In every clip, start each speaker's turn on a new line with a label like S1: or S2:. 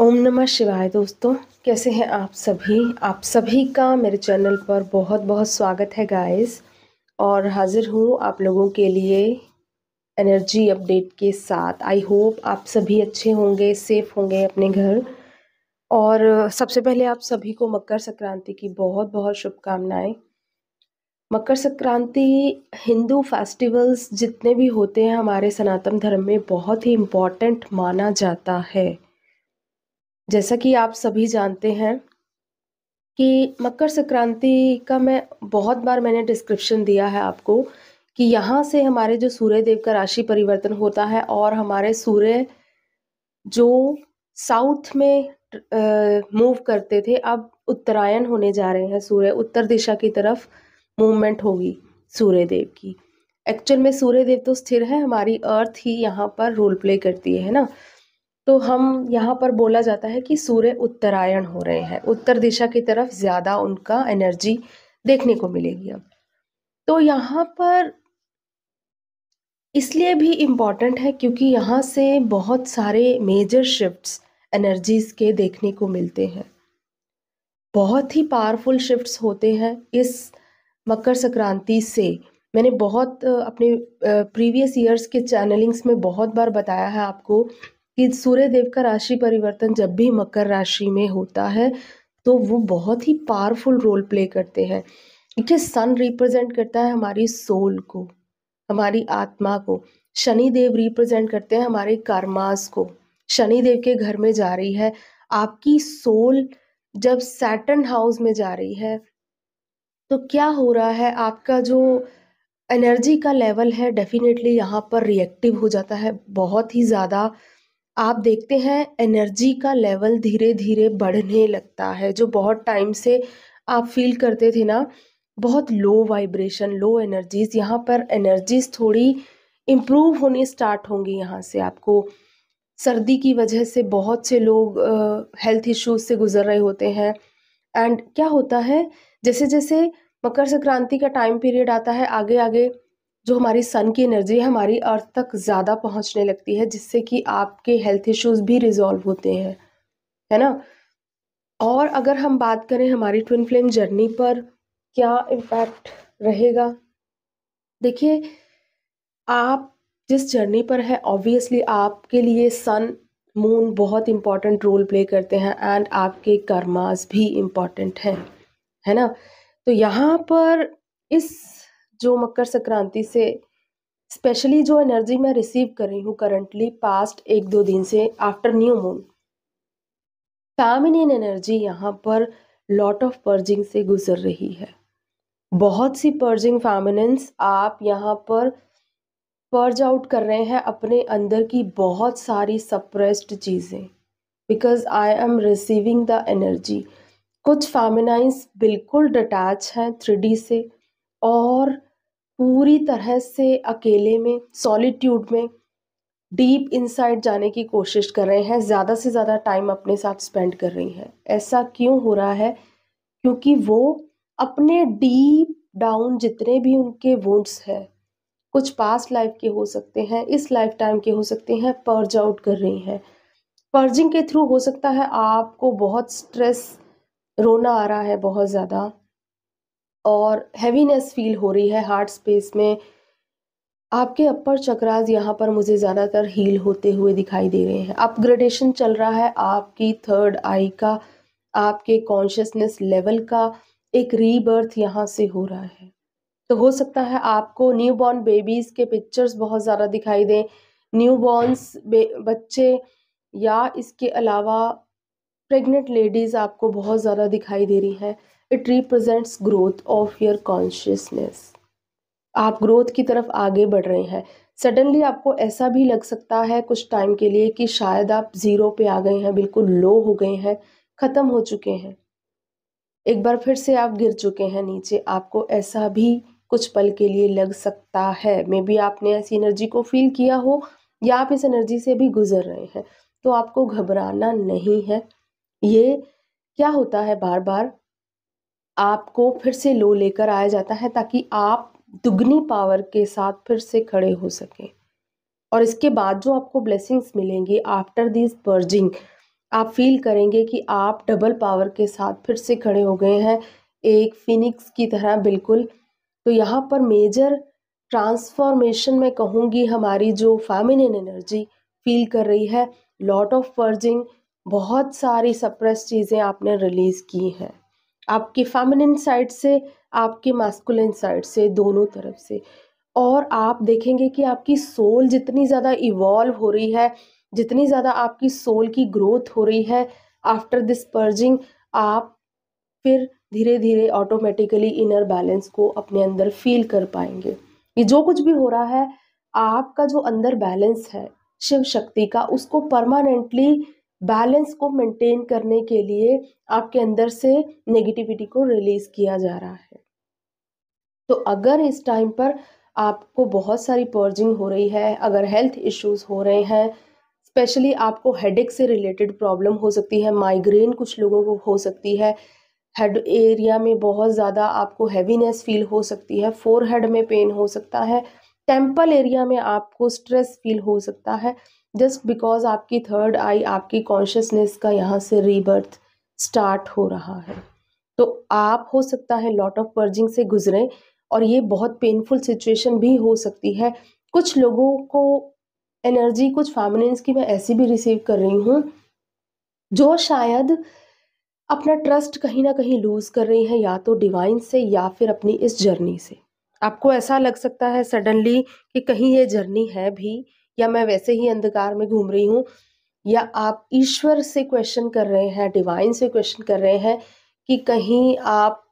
S1: ओम नमः शिवाय दोस्तों कैसे हैं आप सभी आप सभी का मेरे चैनल पर बहुत बहुत स्वागत है गाइस और हाज़िर हूँ आप लोगों के लिए एनर्जी अपडेट के साथ आई होप आप सभी अच्छे होंगे सेफ होंगे अपने घर और सबसे पहले आप सभी को मकर संक्रांति की बहुत बहुत शुभकामनाएं मकर संक्रांति हिंदू फेस्टिवल्स जितने भी होते हैं हमारे सनातन धर्म में बहुत ही इम्पॉर्टेंट माना जाता है जैसा कि आप सभी जानते हैं कि मकर संक्रांति का मैं बहुत बार मैंने डिस्क्रिप्शन दिया है आपको कि यहाँ से हमारे जो सूर्य देव का राशि परिवर्तन होता है और हमारे सूर्य जो साउथ में मूव करते थे अब उत्तरायण होने जा रहे हैं सूर्य उत्तर दिशा की तरफ मूवमेंट होगी सूर्य देव की एक्चुअल में सूर्य देव तो स्थिर है हमारी अर्थ ही यहाँ पर रोल प्ले करती है ना तो हम यहाँ पर बोला जाता है कि सूर्य उत्तरायण हो रहे हैं उत्तर दिशा की तरफ ज़्यादा उनका एनर्जी देखने को मिलेगी अब तो यहाँ पर इसलिए भी इम्पॉर्टेंट है क्योंकि यहाँ से बहुत सारे मेजर शिफ्ट्स एनर्जीज़ के देखने को मिलते हैं बहुत ही पावरफुल शिफ्ट्स होते हैं इस मकर संक्रांति से मैंने बहुत अपने प्रीवियस ईयर्स के चैनलिंग्स में बहुत बार बताया है आपको कि सूर्य देव का राशि परिवर्तन जब भी मकर राशि में होता है तो वो बहुत ही पावरफुल रोल प्ले करते हैं देखिए सन रिप्रेजेंट करता है हमारी सोल को हमारी आत्मा को शनि देव रिप्रेजेंट करते हैं हमारे कर्मास को शनि देव के घर में जा रही है आपकी सोल जब सैटर्न हाउस में जा रही है तो क्या हो रहा है आपका जो एनर्जी का लेवल है डेफिनेटली यहाँ पर रिएक्टिव हो जाता है बहुत ही ज़्यादा आप देखते हैं एनर्जी का लेवल धीरे धीरे बढ़ने लगता है जो बहुत टाइम से आप फील करते थे ना बहुत लो वाइब्रेशन लो एनर्जीज यहाँ पर एनर्जीज थोड़ी इम्प्रूव होनी स्टार्ट होंगी यहाँ से आपको सर्दी की वजह से बहुत से लोग हेल्थ इश्यूज से गुजर रहे होते हैं एंड क्या होता है जैसे जैसे मकर संक्रांति का टाइम पीरियड आता है आगे आगे जो हमारी सन की एनर्जी है हमारी अर्थ तक ज़्यादा पहुंचने लगती है जिससे कि आपके हेल्थ इश्यूज भी रिजॉल्व होते हैं है ना और अगर हम बात करें हमारी ट्विन फ्लेम जर्नी पर क्या इम्पैक्ट रहेगा देखिए आप जिस जर्नी पर है ऑब्वियसली आपके लिए सन मून बहुत इम्पॉर्टेंट रोल प्ले करते हैं एंड आपके कर्मास भी इम्पॉर्टेंट हैं है ना तो यहाँ पर इस जो मकर संक्रांति से स्पेशली जो एनर्जी मैं रिसीव कर रही हूँ करंटली पास्ट एक दो दिन से after new moon feminine energy यहाँ पर लॉट ऑफ पर्जिंग से गुजर रही है बहुत सी पर्जिंग फैमिनेंस आप यहाँ पर पर्ज आउट कर रहे हैं अपने अंदर की बहुत सारी सप्रेस्ड चीज़ें because I am receiving the energy कुछ फैमिनाइज बिल्कुल डिटैच हैं थ्री से और पूरी तरह से अकेले में सॉलिट्यूड में डीप इनसाइड जाने की कोशिश कर रहे हैं ज़्यादा से ज़्यादा टाइम अपने साथ स्पेंड कर रही हैं ऐसा क्यों हो रहा है क्योंकि वो अपने डीप डाउन जितने भी उनके वोट्स हैं कुछ पास्ट लाइफ के हो सकते हैं इस लाइफ टाइम के हो सकते हैं पर्ज आउट कर रही हैं पर्जिंग के थ्रू हो सकता है आपको बहुत स्ट्रेस रोना आ रहा है बहुत ज़्यादा और हैवीनेस फील हो रही है हार्ट स्पेस में आपके अपर चक्रास यहाँ पर मुझे ज़्यादातर हील होते हुए दिखाई दे रहे हैं अपग्रेडेशन चल रहा है आपकी थर्ड आई का आपके कॉन्शियसनेस लेवल का एक रीबर्थ यहाँ से हो रहा है तो हो सकता है आपको न्यू बॉर्न बेबीज़ के पिक्चर्स बहुत ज़्यादा दिखाई दें न्यू बॉर्न्स बच्चे या इसके अलावा प्रेग्नेंट लेडीज़ आपको बहुत ज़्यादा दिखाई दे रही हैं it represents growth of your consciousness आप ग्रोथ की तरफ आगे बढ़ रहे हैं सडनली आपको ऐसा भी लग सकता है कुछ टाइम के लिए कि शायद आप ज़ीरो पे आ गए हैं बिल्कुल लो हो गए हैं ख़त्म हो चुके हैं एक बार फिर से आप गिर चुके हैं नीचे आपको ऐसा भी कुछ पल के लिए लग सकता है मे बी आपने ऐसी एनर्जी को फील किया हो या आप इस एनर्जी से भी गुजर रहे हैं तो आपको घबराना नहीं है ये क्या होता है बार बार आपको फिर से लो लेकर आया जाता है ताकि आप दुगनी पावर के साथ फिर से खड़े हो सकें और इसके बाद जो आपको ब्लेसिंग्स मिलेंगी आफ्टर दिस पर्जिंग आप फील करेंगे कि आप डबल पावर के साथ फिर से खड़े हो गए हैं एक फिनिक्स की तरह बिल्कुल तो यहाँ पर मेजर ट्रांसफॉर्मेशन मैं कहूँगी हमारी जो फैमिनिन एनर्जी फील कर रही है लॉट ऑफ पर्जिंग बहुत सारी सप्रेस चीज़ें आपने रिलीज़ की हैं आपकी फेमिनिन साइड से आपके मास्कुलिन साइड से दोनों तरफ से और आप देखेंगे कि आपकी सोल जितनी ज़्यादा इवॉल्व हो रही है जितनी ज़्यादा आपकी सोल की ग्रोथ हो रही है आफ्टर दिस पर्जिंग आप फिर धीरे धीरे ऑटोमेटिकली इनर बैलेंस को अपने अंदर फील कर पाएंगे ये जो कुछ भी हो रहा है आपका जो अंदर बैलेंस है शिव शक्ति का उसको परमानेंटली बैलेंस को मेंटेन करने के लिए आपके अंदर से नेगेटिविटी को रिलीज़ किया जा रहा है तो अगर इस टाइम पर आपको बहुत सारी पर्जिंग हो रही है अगर हेल्थ इश्यूज हो रहे हैं स्पेशली आपको हेडेक से रिलेटेड प्रॉब्लम हो सकती है माइग्रेन कुछ लोगों को हो सकती है हेड एरिया में बहुत ज़्यादा आपको हैवीनेस फील हो सकती है फोर हेड में पेन हो सकता है टेम्पल एरिया में आपको स्ट्रेस फील हो सकता है जस्ट बिकॉज आपकी थर्ड आई आपकी कॉन्शियसनेस का यहाँ से रीबर्थ स्टार्ट हो रहा है तो आप हो सकता है लॉट ऑफ पर्जिंग से गुजरें और ये बहुत पेनफुल सिचुएशन भी हो सकती है कुछ लोगों को एनर्जी कुछ फैमिलीज की मैं ऐसी भी रिसीव कर रही हूँ जो शायद अपना ट्रस्ट कहीं ना कहीं लूज़ कर रही हैं या तो डिवाइन से या फिर अपनी इस जर्नी से आपको ऐसा लग सकता है सडनली कि कहीं ये जर्नी है भी या मैं वैसे ही अंधकार में घूम रही हूँ या आप ईश्वर से क्वेश्चन कर रहे हैं डिवाइन से क्वेश्चन कर रहे हैं कि कहीं आप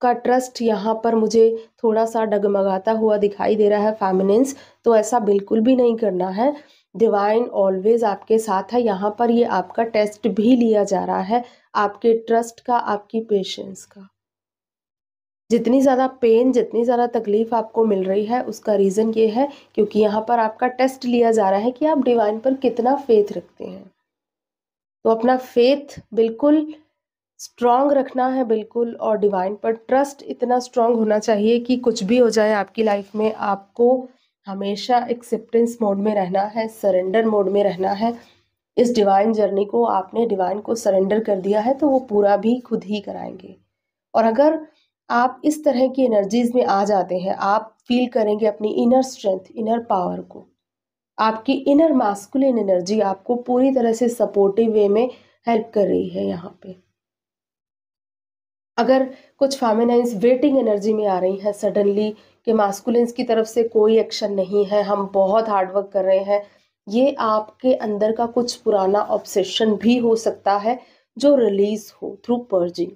S1: का ट्रस्ट यहाँ पर मुझे थोड़ा सा डगमगाता हुआ दिखाई दे रहा है फैमिनेंस तो ऐसा बिल्कुल भी नहीं करना है डिवाइन ऑलवेज आपके साथ है यहाँ पर ये आपका टेस्ट भी लिया जा रहा है आपके ट्रस्ट का आपकी पेशेंस का जितनी ज़्यादा पेन जितनी ज़्यादा तकलीफ़ आपको मिल रही है उसका रीज़न ये है क्योंकि यहाँ पर आपका टेस्ट लिया जा रहा है कि आप डिवाइन पर कितना फेथ रखते हैं तो अपना फेथ बिल्कुल स्ट्रांग रखना है बिल्कुल और डिवाइन पर ट्रस्ट इतना स्ट्रांग होना चाहिए कि कुछ भी हो जाए आपकी लाइफ में आपको हमेशा एक्सेप्टेंस मोड में रहना है सरेंडर मोड में रहना है इस डिवाइन जर्नी को आपने डिवाइन को सरेंडर कर दिया है तो वो पूरा भी खुद ही कराएंगे और अगर आप इस तरह की एनर्जीज में आ जाते हैं आप फील करेंगे अपनी इनर स्ट्रेंथ इनर पावर को आपकी इनर मास्कुलिन एनर्जी आपको पूरी तरह से सपोर्टिव वे में हेल्प कर रही है यहाँ पे अगर कुछ फेमिनाइंस वेटिंग एनर्जी में आ रही हैं सडनली कि मास्कुलेंस की तरफ से कोई एक्शन नहीं है हम बहुत हार्डवर्क कर रहे हैं ये आपके अंदर का कुछ पुराना ऑब्सेशन भी हो सकता है जो रिलीज हो थ्रू पर्जिंग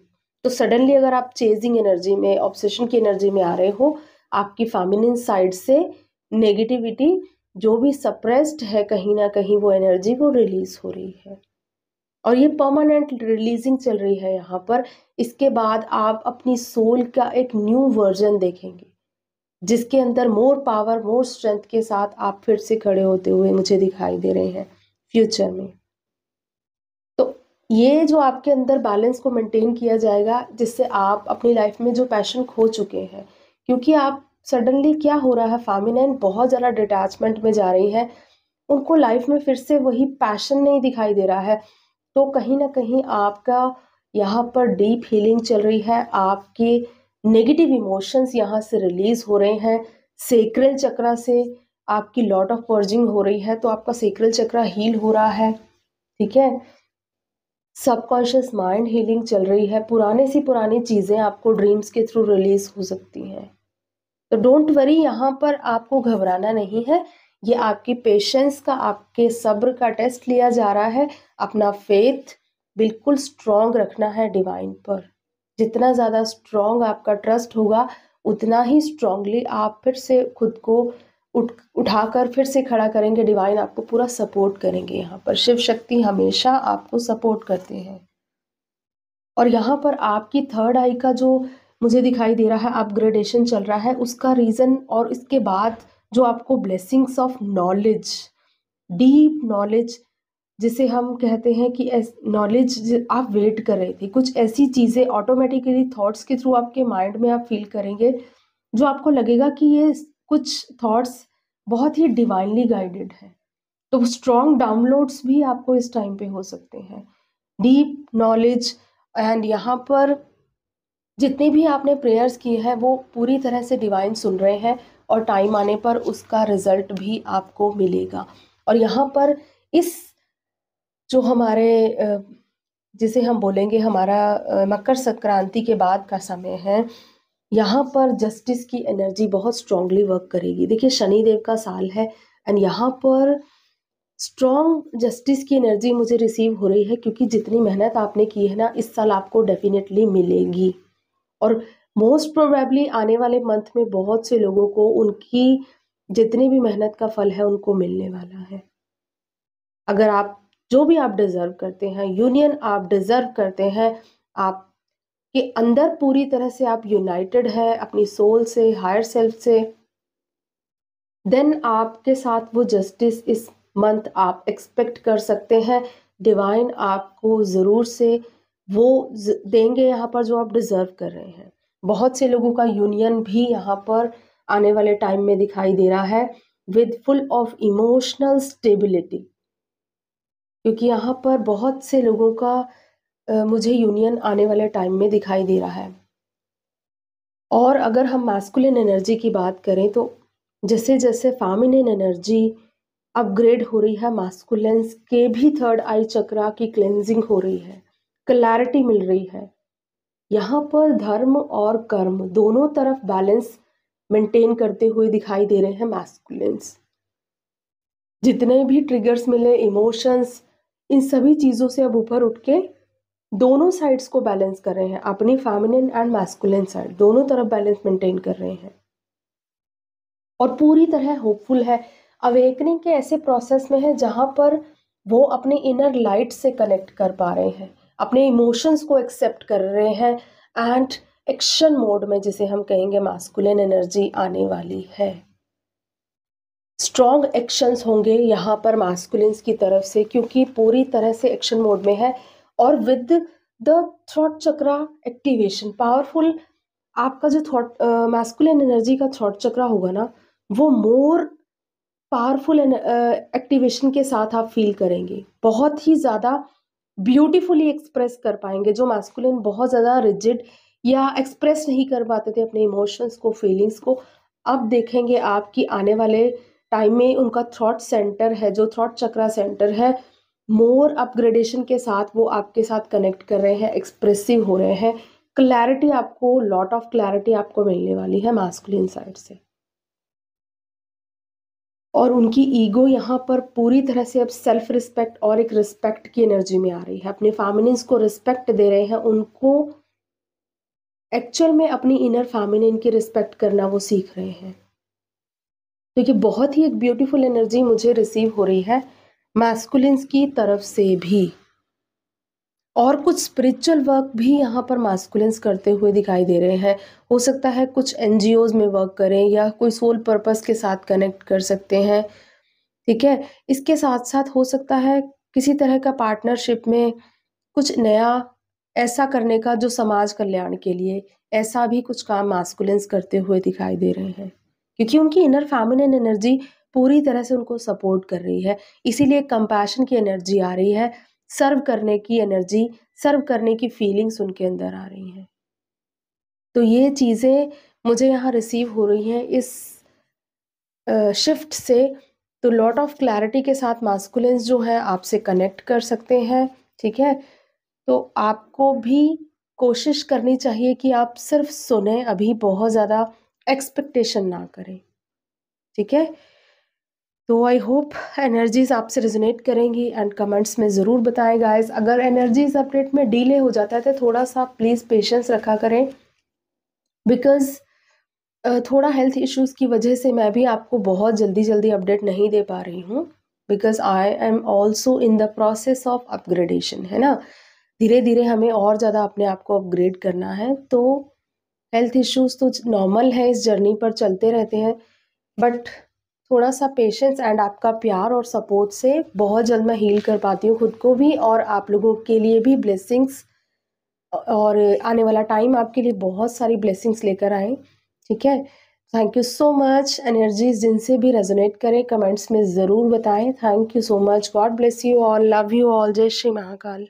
S1: तो सडनली अगर आप चेजिंग एनर्जी में ऑब्सेशन की एनर्जी में आ रहे हो आपकी फैमिलिन साइड से नेगेटिविटी जो भी सप्रेस्ड है कहीं ना कहीं वो एनर्जी वो रिलीज़ हो रही है और ये परमानेंट रिलीजिंग चल रही है यहाँ पर इसके बाद आप अपनी सोल का एक न्यू वर्जन देखेंगे जिसके अंदर मोर पावर मोर स्ट्रेंथ के साथ आप फिर से खड़े होते हुए मुझे दिखाई दे रहे हैं फ्यूचर में ये जो आपके अंदर बैलेंस को मेंटेन किया जाएगा जिससे आप अपनी लाइफ में जो पैशन खो चुके हैं क्योंकि आप सडनली क्या हो रहा है फेमिनाइन बहुत ज़्यादा डिटैचमेंट में जा रही है उनको लाइफ में फिर से वही पैशन नहीं दिखाई दे रहा है तो कहीं ना कहीं आपका यहाँ पर डीप हीलिंग चल रही है आपके नेगेटिव इमोशंस यहाँ से रिलीज़ हो रहे हैं सेक्रल चक्रा से आपकी लॉट ऑफ पर्जिंग हो रही है तो आपका सेक्रल चक्रा हील हो रहा है ठीक है सबकॉन्शियस माइंड हीलिंग चल रही है पुराने सी पुरानी चीज़ें आपको ड्रीम्स के थ्रू रिलीज हो सकती हैं तो डोंट वरी यहाँ पर आपको घबराना नहीं है ये आपकी पेशेंस का आपके सब्र का टेस्ट लिया जा रहा है अपना फेथ बिल्कुल स्ट्रॉन्ग रखना है डिवाइन पर जितना ज़्यादा स्ट्रॉन्ग आपका ट्रस्ट होगा उतना ही स्ट्रांगली आप फिर से खुद को उठ उठाकर फिर से खड़ा करेंगे डिवाइन आपको पूरा सपोर्ट करेंगे यहाँ पर शिव शक्ति हमेशा आपको सपोर्ट करते हैं और यहाँ पर आपकी थर्ड आई का जो मुझे दिखाई दे रहा है अपग्रेडेशन चल रहा है उसका रीज़न और इसके बाद जो आपको blessings of knowledge deep knowledge जिसे हम कहते हैं कि नॉलेज आप वेट कर रहे थे कुछ ऐसी चीज़ें ऑटोमेटिकली थॉट्स के थ्रू आपके माइंड में आप फील करेंगे जो आपको लगेगा कि ये कुछ थॉट्स बहुत ही डिवाइनली गाइडेड है तो स्ट्रॉन्ग डाउनलोड्स भी आपको इस टाइम पे हो सकते हैं डीप नॉलेज एंड यहाँ पर जितनी भी आपने प्रेयर्स की है वो पूरी तरह से डिवाइन सुन रहे हैं और टाइम आने पर उसका रिजल्ट भी आपको मिलेगा और यहाँ पर इस जो हमारे जिसे हम बोलेंगे हमारा मकर संक्रांति के बाद का समय है यहाँ पर जस्टिस की एनर्जी बहुत स्ट्रांगली वर्क करेगी देखिए शनि देव का साल है एंड यहाँ पर स्ट्रांग जस्टिस की एनर्जी मुझे रिसीव हो रही है क्योंकि जितनी मेहनत आपने की है ना इस साल आपको डेफिनेटली मिलेगी और मोस्ट प्रोबेबली आने वाले मंथ में बहुत से लोगों को उनकी जितनी भी मेहनत का फल है उनको मिलने वाला है अगर आप जो भी आप डिज़र्व करते हैं यूनियन आप डिज़र्व करते हैं आप कि अंदर पूरी तरह से आप यूनाइटेड है अपनी सोल से हायर सेल्फ से देन आपके साथ वो जस्टिस इस मंथ आप एक्सपेक्ट कर सकते हैं डिवाइन आपको ज़रूर से वो देंगे यहाँ पर जो आप डिज़र्व कर रहे हैं बहुत से लोगों का यूनियन भी यहाँ पर आने वाले टाइम में दिखाई दे रहा है with full of emotional stability क्योंकि यहाँ पर बहुत से लोगों का मुझे यूनियन आने वाले टाइम में दिखाई दे रहा है और अगर हम मैस्कुलिन एनर्जी की बात करें तो जैसे जैसे फामिनिन एनर्जी अपग्रेड हो रही है मास्कुलेंस के भी थर्ड आई चक्रा की क्लेंजिंग हो रही है क्लैरिटी मिल रही है यहाँ पर धर्म और कर्म दोनों तरफ बैलेंस मेंटेन करते हुए दिखाई दे रहे हैं मैस्कुलेंस जितने भी ट्रिगर्स मिले इमोशंस इन सभी चीज़ों से अब ऊपर उठ के दोनों साइड्स को बैलेंस कर रहे हैं अपनी फैमिलिन एंड मैस्कुलिन साइड दोनों तरफ बैलेंस मेंटेन कर रहे हैं और पूरी तरह होपफुल है अवेकनिंग के ऐसे प्रोसेस में है जहाँ पर वो अपने इनर लाइट से कनेक्ट कर पा रहे हैं अपने इमोशंस को एक्सेप्ट कर रहे हैं एंड एक्शन मोड में जिसे हम कहेंगे मास्कुलिन एनर्जी आने वाली है स्ट्रॉन्ग एक्शंस होंगे यहाँ पर मास्कुलिन की तरफ से क्योंकि पूरी तरह से एक्शन मोड में है और with the throat chakra activation powerful आपका जो थॉट मैस्कुलिन एनर्जी का थॉट चक्रा होगा ना वो मोर पावरफुल एक्टिवेशन के साथ आप फील करेंगे बहुत ही ज़्यादा ब्यूटीफुली एक्सप्रेस कर पाएंगे जो मैस्कुलिन बहुत ज़्यादा रिजिड या एक्सप्रेस नहीं कर पाते थे अपने इमोशंस को फीलिंग्स को अब देखेंगे आप कि आने वाले टाइम में उनका थ्रॉट सेंटर है जो थ्रॉट चक्रा सेंटर है मोर अपग्रेडेशन के साथ वो आपके साथ कनेक्ट कर रहे हैं एक्सप्रेसिव हो रहे हैं क्लैरिटी आपको लॉट ऑफ क्लैरिटी आपको मिलने वाली है मास्कुलिन साइड से और उनकी ईगो यहाँ पर पूरी तरह से अब सेल्फ रिस्पेक्ट और एक रिस्पेक्ट की एनर्जी में आ रही है अपने फैमिलीज को रिस्पेक्ट दे रहे हैं उनको एक्चुअल में अपनी इनर फैमिनिन की रिस्पेक्ट करना वो सीख रहे हैं तो ये बहुत ही एक ब्यूटीफुल एनर्जी मुझे रिसीव हो रही है मैस्कुलिन्स की तरफ से भी और कुछ स्पिरिचुअल वर्क भी यहाँ पर मास्कुलेंस करते हुए दिखाई दे रहे हैं हो सकता है कुछ एन में वर्क करें या कोई सोल पर्पस के साथ कनेक्ट कर सकते हैं ठीक है इसके साथ साथ हो सकता है किसी तरह का पार्टनरशिप में कुछ नया ऐसा करने का जो समाज कल्याण के लिए ऐसा भी कुछ काम मास्कुलेंस करते हुए दिखाई दे रहे हैं क्योंकि उनकी इनर फैमिलिन एनर्जी पूरी तरह से उनको सपोर्ट कर रही है इसीलिए कंपैशन की एनर्जी आ रही है सर्व करने की एनर्जी सर्व करने की फीलिंग्स उनके अंदर आ रही हैं तो ये चीज़ें मुझे यहाँ रिसीव हो रही हैं इस शिफ्ट से तो लॉट ऑफ क्लैरिटी के साथ मास्कुलेंस जो है आपसे कनेक्ट कर सकते हैं ठीक है तो आपको भी कोशिश करनी चाहिए कि आप सिर्फ सुने अभी बहुत ज़्यादा एक्सपेक्टेशन ना करें ठीक है तो आई होप एनर्जीज आपसे रिजोनेट करेंगी एंड कमेंट्स में ज़रूर बताएं गाइस अगर एनर्जीज अपडेट में डिले हो जाता है तो थोड़ा सा प्लीज़ पेशेंस रखा करें बिकॉज़ थोड़ा हेल्थ इश्यूज़ की वजह से मैं भी आपको बहुत जल्दी जल्दी अपडेट नहीं दे पा रही हूँ because I am also in the process of upgradation है ना धीरे धीरे हमें और ज़्यादा अपने आप को अपग्रेड करना है तो हेल्थ इश्यूज़ तो नॉर्मल है इस जर्नी पर चलते रहते हैं बट थोड़ा सा पेशेंस एंड आपका प्यार और सपोर्ट से बहुत जल्द मैं हील कर पाती हूँ खुद को भी और आप लोगों के लिए भी ब्लेसिंग्स और आने वाला टाइम आपके लिए बहुत सारी ब्लेसिंग्स लेकर आए ठीक है thank you so much energy जिनसे भी रेजोनेट करें कमेंट्स में ज़रूर बताएं thank you so much God bless you all love you all जय श्री महाकाल